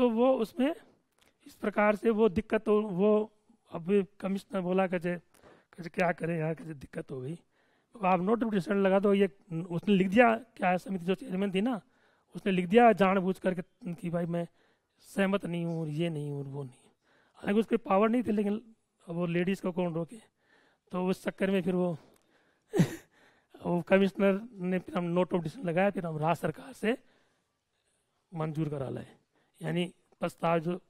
तो वो उसमें इस प्रकार से वो दिक्कत हो वो अब कमिश्नर बोला कहे कहे क्या करें यार कैसे दिक्कत हो गई तो आप नोटिफिकेशन लगा दो ये उसने लिख दिया क्या समिति जो चेयरमैन थी ना उसने लिख दिया जानबूझ करके कि भाई मैं सहमत नहीं हूँ ये नहीं हूँ वो नहीं हालांकि उसके पावर नहीं थे लेकिन अब वो लेडीज़ को कौन रोके तो उस चक्कर में फिर वो वो कमिश्नर ने फिर हम नोट ऑफ डिसन लगाया फिर हम राज्य सरकार से मंजूर करा लाए यानी प्रस्ताव जो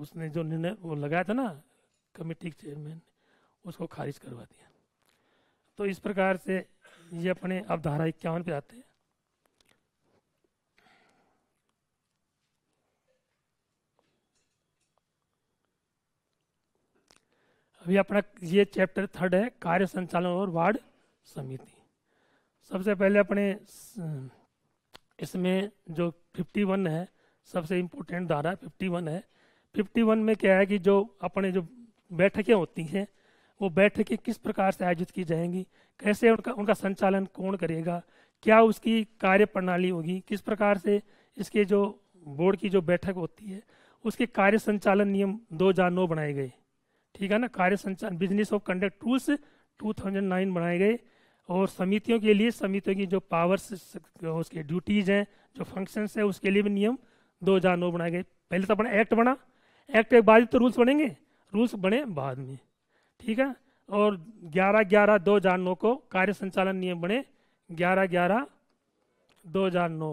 उसने जो निर्णय वो लगाया था ना कमेटी के चेयरमैन उसको खारिज करवा दिया तो इस प्रकार से ये अपने अब धारा इक्यावन पे आते हैं अभी अपना ये चैप्टर थर्ड है कार्य संचालन और वार्ड समिति सबसे पहले अपने इसमें जो फिफ्टी वन है सबसे इम्पोर्टेंट धारा फिफ्टी वन है फिफ्टी वन में क्या है कि जो अपने जो बैठकें होती हैं वो बैठकें किस प्रकार से आयोजित की जाएंगी कैसे उनका उनका संचालन कौन करेगा क्या उसकी कार्य प्रणाली होगी किस प्रकार से इसके जो बोर्ड की जो बैठक होती है उसके कार्य संचालन नियम दो हजार नौ बनाए गए ठीक है ना कार्य संचालन business of conduct rules two thousand nine बनाए गए और समितियों के लिए समितियों की जो पावर्स उसके ड्यूटीज़ हैं जो फंक्शंस हैं उसके लिए भी नियम दो हजार नौ बनाए गए पहले तो अपना एक्ट बना एक्ट के बाद तो रूल्स बनेंगे रूल्स बने बाद में ठीक है और ग्यारह ग्यारह दो हजार नौ को कार्य संचालन नियम बने ग्यारह ग्यारह दो हजार नौ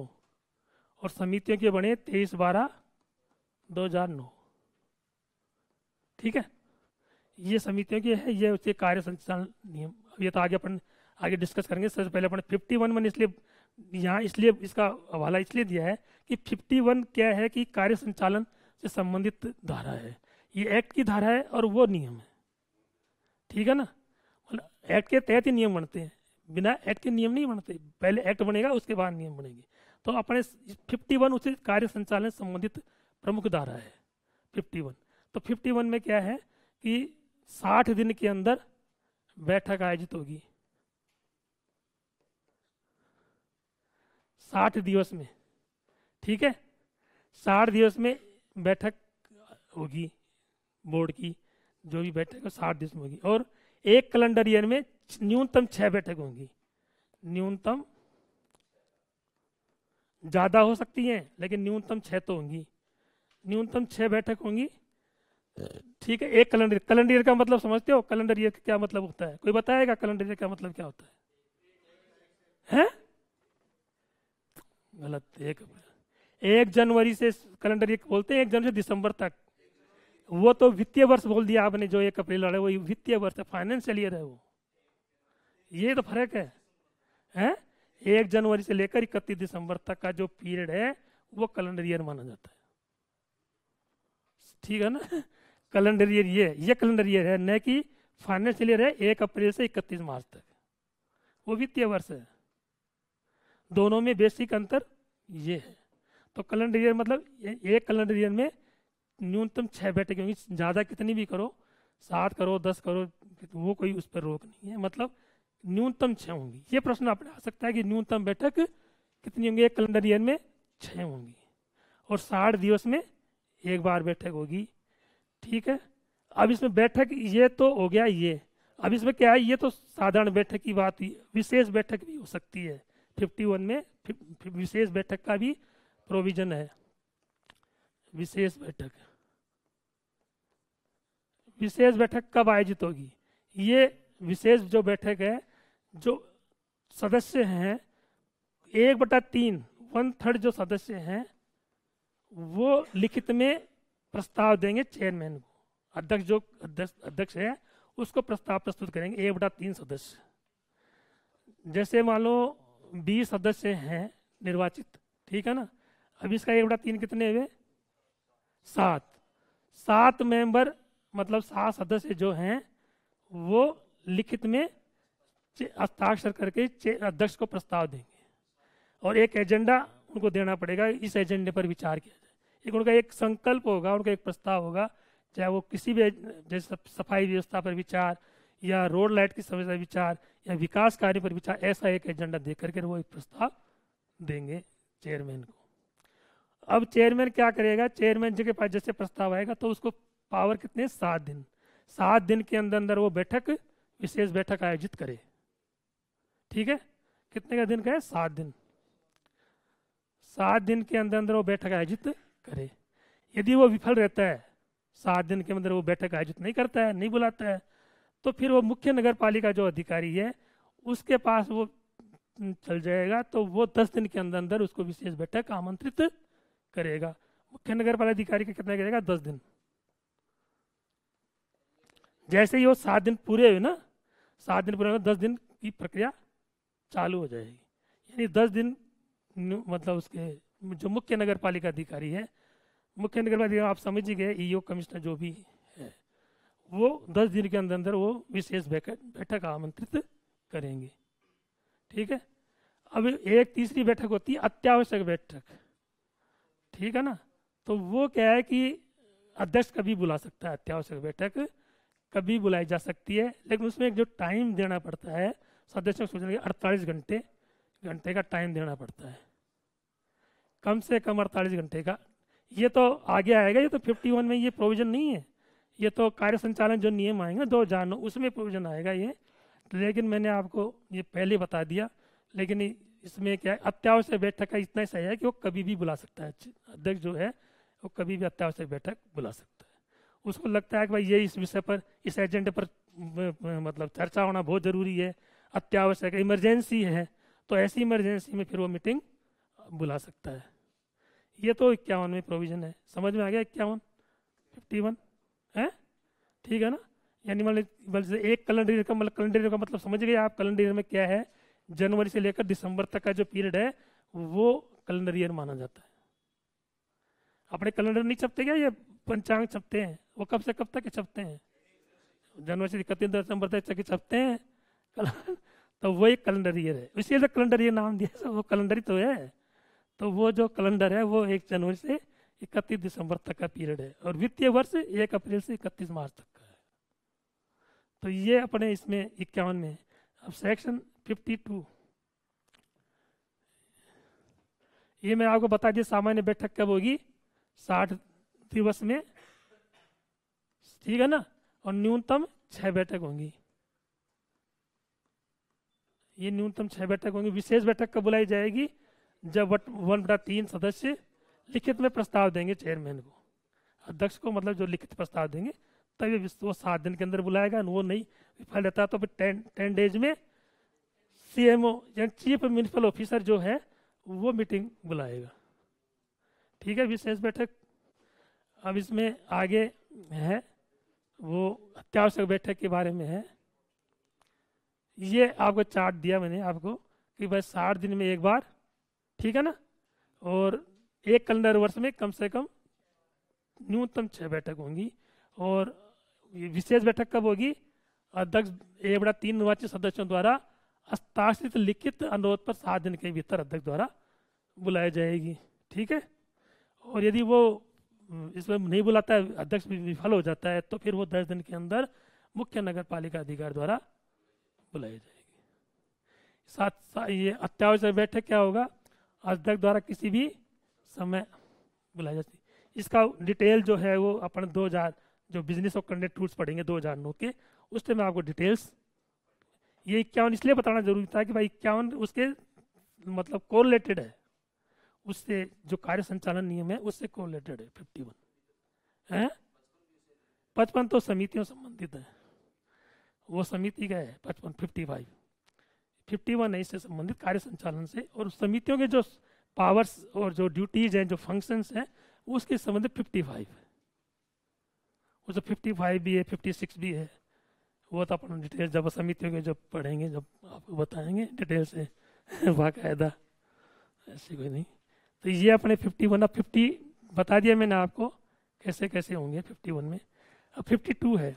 और समितियों के बने तेईस बारह दो हजार नौ ठीक है ये समितियों के है ये उसके कार्य संचालन नियम अब ये तो आगे अपन आगे डिस्कस करेंगे सबसे पहले अपने फिफ्टी वन वन इसलिए यहाँ इसलिए इसका हवाला इसलिए दिया है कि फिफ्टी वन क्या है कि कार्य संचालन से संबंधित धारा है ये एक्ट की धारा है और वो नियम है ठीक है ना एक्ट के तहत ही नियम बनते हैं बिना एक्ट के नियम नहीं बनते पहले एक्ट बनेगा उसके बाद नियम बनेंगे तो अपने फिफ्टी वन उसे कार्य संचालन संबंधित प्रमुख धारा है फिफ्टी वन तो फिफ्टी वन में क्या है कि साठ दिन के अंदर बैठक आयोजित होगी साठ दिवस में ठीक है साठ दिवस में बैठक होगी बोर्ड की जो भी बैठक है साठ दिवस में होगी और एक कैलेंडर ईयर में न्यूनतम छः बैठक होंगी न्यूनतम ज़्यादा हो सकती हैं लेकिन न्यूनतम छः तो होंगी न्यूनतम छः बैठक होंगी ठीक है एक कैलेंडर कैलेंडर ईयर का मतलब समझते हो कैलेंडर ईयर का क्या मतलब होता है कोई बताएगा कैलेंडर ईयर का मतलब क्या होता है हैं गलत एक एक जनवरी से कैलेंडर ये बोलते हैं एक जनवरी से दिसंबर तक वो तो वित्तीय वर्ष बोल दिया आपने जो एक अप्रैल वाले वो वित्तीय वर्ष है फाइनेंशियल ईयर है वो ये तो फर्क है हैं एक जनवरी से लेकर इकतीस दिसंबर तक का जो पीरियड है वो कैलेंडर ईयर माना जाता है ठीक है ना कैलेंडर ईयर ये ये कैलेंडर ईयर है न कि फाइनेंशियल ईयर है एक अप्रैल से इकतीस मार्च तक वो वित्तीय वर्ष है दोनों में बेसिक अंतर ये है तो कैलेंडर ईयर मतलब एक कैलेंडर ईयर में न्यूनतम छः बैठे क्योंकि ज़्यादा कितनी भी करो सात करो दस करो वो कोई उस पर रोक नहीं है मतलब न्यूनतम छः होंगी ये प्रश्न आपने आ सकता है कि न्यूनतम बैठक कितनी होंगी एक कैलेंडर ईयर में छः होंगी और साठ दिवस में एक बार बैठक होगी ठीक है अब इसमें बैठक ये तो हो गया ये अब इसमें क्या है ये तो साधारण बैठक की बात हुई विशेष बैठक भी हो सकती है 51 में विशेष बैठक का भी प्रोविजन है विशेष बैठक विशेष बैठक कब आयोजित होगी ये विशेष जो बैठक है जो सदस्य हैं एक बटा तीन वन थर्ड जो सदस्य हैं वो लिखित में प्रस्ताव देंगे चेयरमैन को अध्यक्ष जो अध्यक्ष अध्यक्ष है उसको प्रस्ताव प्रस्तुत करेंगे एक बटा तीन सदस्य जैसे मान लो बीस सदस्य हैं निर्वाचित ठीक है ना अब इसका एक बड़ा तीन कितने हुए सात सात मेंबर मतलब सात सदस्य जो हैं वो लिखित में हस्ताक्षर करके अध्यक्ष को प्रस्ताव देंगे और एक एजेंडा उनको देना पड़ेगा इस एजेंडे पर विचार किया जाए एक उनका एक संकल्प होगा उनका एक प्रस्ताव होगा चाहे वो किसी भी जैसे सफाई व्यवस्था पर विचार या रोड लाइट की समस्या विचार या विकास कार्य पर विचार ऐसा एक एजेंडा दे करके वो एक प्रस्ताव देंगे चेयरमैन को अब चेयरमैन क्या करेगा चेयरमैन जी के पास जैसे प्रस्ताव आएगा तो उसको पावर कितने सात दिन सात दिन के अंदर अंदर वो बैठक विशेष बैठक आयोजित करे ठीक है कितने का दिन का है सात दिन सात दिन के अंदर अंदर वो बैठक आयोजित करे यदि वो विफल रहता है सात दिन के अंदर वो बैठक आयोजित नहीं करता है नहीं बुलाता है तो फिर वो मुख्य नगर पालिका जो अधिकारी है उसके पास वो चल जाएगा तो वो दस दिन के अंदर अंदर उसको विशेष बैठक आमंत्रित करेगा मुख्य नगर पालिका अधिकारी का कितना करेगा दस दिन जैसे ही वो सात दिन पूरे हुए ना सात दिन पूरे दस दिन की प्रक्रिया चालू हो जाएगी यानी दस दिन मतलब उसके जो मुख्य नगर पालिका अधिकारी है मुख्य नगर पालिका आप समझ ही गए ईओ कमिश्नर जो भी वो दस दिन के अंदर अंदर वो विशेष बैठक आमंत्रित करेंगे ठीक है अब एक तीसरी बैठक होती है अत्यावश्यक बैठक ठीक है ना तो वो क्या है कि अध्यक्ष कभी बुला सकता है अत्यावश्यक बैठक कभी बुलाई जा सकती है लेकिन उसमें जो टाइम देना पड़ता है सदस्यों को सोचने के अड़तालीस घंटे घंटे का टाइम देना पड़ता है कम से कम अड़तालीस घंटे का ये तो आगे आएगा ये तो 51 में ये प्रोविजन नहीं है ये तो कार्य संचालन जो नियम आएंगे दो जानो उसमें प्रोविजन आएगा ये लेकिन मैंने आपको ये पहले बता दिया लेकिन इसमें क्या है अत्यावश्यक बैठक का इतना सही है कि वो कभी भी बुला सकता है अध्यक्ष जो है वो कभी भी अत्यावश्यक बैठक बुला सकता है उसको लगता है कि भाई ये इस विषय पर इस एजेंडे पर मतलब चर्चा होना बहुत ज़रूरी है अत्यावश्यक इमरजेंसी है तो ऐसी इमरजेंसी में फिर वो मीटिंग बुला सकता है ये तो इक्यावन में प्रोविज़न है समझ में आ गया इक्यावन फिफ्टी वन है ठीक है ना यानी मान लीजिए एक कैलेंडर ईयर का मतलब कैलेंडर ईयर का मतलब समझ गए आप कैलेंडर ईयर में क्या है जनवरी से लेकर दिसंबर तक का जो पीरियड है वो कैलेंडर ईयर माना जाता है अपने कैलेंडर नहीं छपते क्या ये पंचांग छपते हैं वो कब से कब तक छपते हैं जनवरी से इकतीस दिसंबर तक छपते हैं तो वो एक कैलेंडर ईयर है इसीलिए कैलेंडर तो ईयर नाम दिया वो कैलेंडर ही तो है तो वो जो कैलेंडर है वो एक जनवरी से इकतीस दिसंबर तक का पीरियड है और वित्तीय वर्ष एक अप्रैल से इकतीस मार्च तक का है तो ये अपने इसमें इक्यावन में अब सेक्शन फिफ्टी टू ये मैं आपको बता दिया सामान्य बैठक कब होगी साठ दिवस में ठीक है ना और न्यूनतम छह बैठक होंगी ये न्यूनतम छह बैठक होंगी विशेष बैठक कब बुलाई जाएगी जब वन बटा तीन सदस्य लिखित में प्रस्ताव देंगे चेयरमैन को अध्यक्ष को मतलब जो लिखित प्रस्ताव देंगे तभी वो सात दिन के अंदर बुलाएगा वो नहीं विफल रहता तो फिर टेन टेन डेज में सीएमओ यानी चीफ म्यूनिसिपल ऑफिसर जो है वो मीटिंग बुलाएगा ठीक है विशेष बैठक अब इसमें आगे है वो अत्यावश्यक बैठक के बारे में है ये आपको चार्ट दिया मैंने आपको कि भाई साठ दिन में एक बार ठीक है ना और एक कैलेंडर वर्ष में कम से कम न्यूनतम छः बैठक होंगी और विशेष बैठक कब होगी अध्यक्ष ए बड़ा तीन निर्वाचित सदस्यों द्वारा हस्ताक्षरित लिखित अनुरोध पर सात दिन के भीतर अध्यक्ष द्वारा बुलाई जाएगी ठीक है और यदि वो हम्म, इसमें नहीं बुलाता है अध्यक्ष विफल हो जाता है तो फिर वो दस दिन के अंदर मुख्य नगर पालिका अधिकार द्वारा बुलाई जाएगी साथ साथ ये अत्यावश्यक बैठक क्या होगा अध्यक्ष द्वारा किसी भी समय बुलाई जाती इसका डिटेल जो है वो अपन 2000 जो बिजनेस और कंडक्ट टूल्स पढ़ेंगे 2009 के उस टाइम आपको डिटेल्स ये इक्यावन इसलिए बताना जरूरी था कि भाई इक्यावन उसके मतलब कोरिलेटेड है उससे जो कार्य संचालन नियम है उससे कोरिलेटेड है फिफ्टी वन है पचपन तो समितियों संबंधित है वो समिति का है पचपन फिफ्टी फाइव फिफ्टी वन है इससे संबंधित कार्य संचालन से और समितियों के जो पावर्स और जो ड्यूटीज़ हैं जो फंक्शंस हैं उसके संबंध में फिफ्टी फाइव है वो जो फिफ्टी फाइव भी है फिफ्टी सिक्स भी है वो तो अपन डिटेल जब समिति के जब पढ़ेंगे जब आपको बताएंगे डिटेल से बाकायदा ऐसी कोई नहीं तो ये अपने फिफ्टी वन अब फिफ्टी बता दिया मैंने आपको कैसे कैसे होंगे फिफ्टी वन में अब फिफ्टी टू है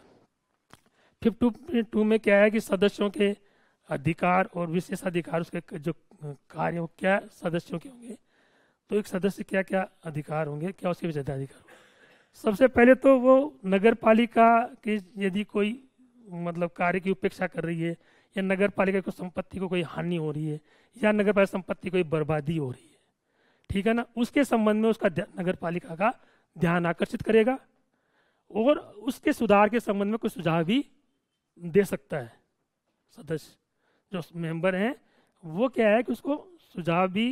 फिफ्टी टू में क्या है कि सदस्यों के अधिकार और विशेष अधिकार उसके जो कार्य हो क्या सदस्यों के होंगे तो एक सदस्य क्या क्या अधिकार होंगे क्या उसके विशेष होंगे सबसे पहले तो वो नगर पालिका के यदि कोई मतलब कार्य की उपेक्षा कर रही है या नगर पालिका को संपत्ति को कोई हानि हो रही है या नगर पालिका संपत्ति कोई बर्बादी हो रही है ठीक है ना उसके संबंध में उसका नगर पालिका का ध्यान आकर्षित करेगा और उसके सुधार के संबंध में कोई सुझाव भी दे सकता है सदस्य जो मेंबर हैं वो क्या है कि उसको सुझाव भी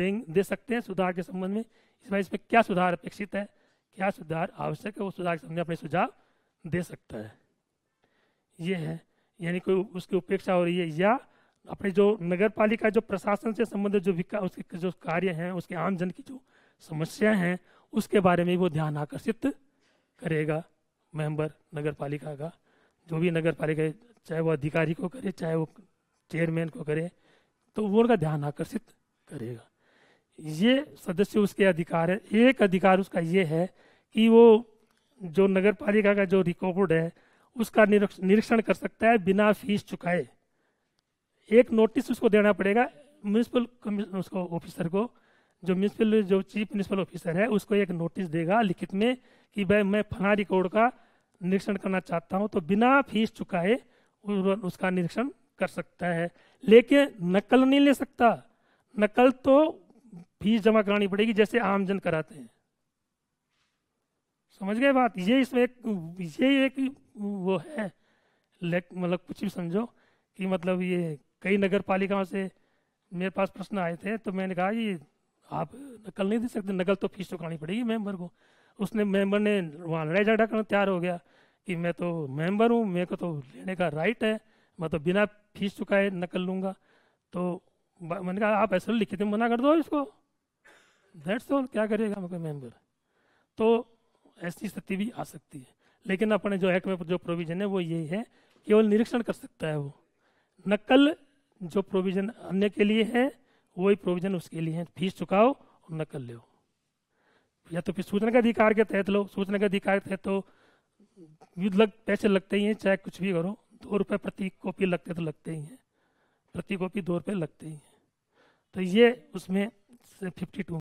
दें दे सकते हैं सुधार के संबंध में इसमें इसमें क्या सुधार अपेक्षित है क्या सुधार आवश्यक है वो सुधार के संबंध में अपने सुझाव दे सकता है ये है यानी कोई उसकी उपेक्षा हो रही है या अपने जो नगर पालिका जो प्रशासन से संबंधित जो विकास उसके जो कार्य हैं उसके आम जन की जो समस्याएं हैं उसके बारे में वो ध्यान आकर्षित करेगा मेंबर नगर पालिका का जो भी नगर पालिका चाहे वो अधिकारी को करे चाहे वो चेयरमैन को करे तो वो उनका ध्यान आकर्षित करेगा ये सदस्य उसके अधिकार है एक अधिकार उसका ये है कि वो जो नगर पालिका का जो रिकॉर्ड है उसका निरीक्षण कर सकता है बिना फीस चुकाए एक नोटिस उसको देना पड़ेगा म्यूनसिपल उसको ऑफिसर को जो म्यूनसिपल जो चीफ म्यूनसिपल ऑफिसर है उसको एक नोटिस देगा लिखित में कि भाई मैं फला रिकॉर्ड का निरीक्षण करना चाहता हूँ तो बिना फीस चुकाए उसका निरीक्षण कर सकता है लेकिन नकल नहीं ले सकता नकल तो फीस जमा करानी पड़ेगी जैसे आमजन कराते हैं समझ गए बात ये इसमें एक ये एक वो है मतलब कुछ भी समझो कि मतलब ये कई नगर पालिकाओं से मेरे पास प्रश्न आए थे तो मैंने कहा कि आप नकल नहीं दे सकते नकल तो फीस चुकानी तो पड़ेगी मेंबर को उसने मेंबर ने वहाँ लड़ाई झगड़ा करना तैयार हो गया कि मैं तो मेंबर हूँ मेरे को तो लेने का राइट है मतलब बिना फीस चुकाए नकल लूँगा तो मैंने कहा आप ऐसे लिखे थे मना कर दो इसको दैट्स ऑल क्या करेगा मतलब मेम्बर तो ऐसी स्थिति भी आ सकती है लेकिन अपने जो एक्ट में जो प्रोविजन है वो यही है केवल निरीक्षण कर सकता है वो नकल जो प्रोविजन अन्य के लिए है वही प्रोविजन उसके लिए है फीस चुकाओ और नकल लो या तो फिर सूचना के अधिकार के तहत लो सूचना के अधिकार के तहत तो युद्ध लग पैसे लगते ही हैं चाहे कुछ भी करो दो रुपये प्रति कॉपी लगते तो लगते ही हैं प्रति कॉपी दो रुपये लगते ही हैं तो ये उसमें फिफ्टी टू